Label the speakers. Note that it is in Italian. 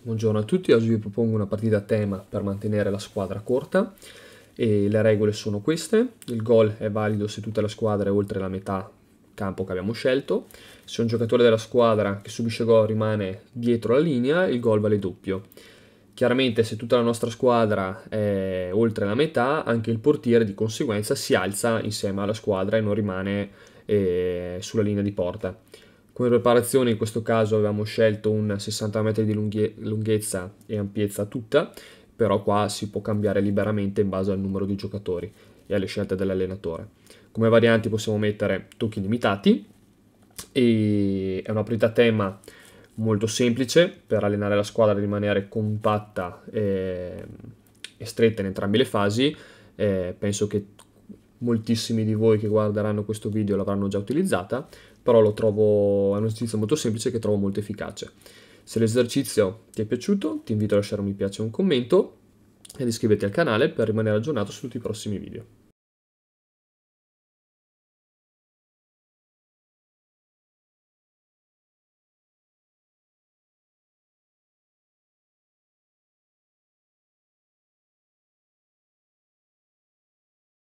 Speaker 1: Buongiorno a tutti, oggi vi propongo una partita a tema per mantenere la squadra corta e le regole sono queste, il gol è valido se tutta la squadra è oltre la metà campo che abbiamo scelto, se un giocatore della squadra che subisce gol rimane dietro la linea il gol vale doppio. Chiaramente se tutta la nostra squadra è oltre la metà anche il portiere di conseguenza si alza insieme alla squadra e non rimane eh, sulla linea di porta. Come preparazione in questo caso avevamo scelto un 60 metri di lunghe, lunghezza e ampiezza tutta, però qua si può cambiare liberamente in base al numero di giocatori e alle scelte dell'allenatore. Come varianti possiamo mettere tocchi limitati, e è una partita tema molto semplice per allenare la squadra a rimanere compatta ehm, e, stretta in entrambe le fasi. Eh, penso che moltissimi di voi che guarderanno questo video l'avranno già utilizzata, però lo trovo, è un esercizio molto semplice che trovo molto efficace. Se l'esercizio ti è piaciuto ti invito a lasciare un mi piace e un commento ed iscriviti al canale per rimanere aggiornato su tutti i prossimi video.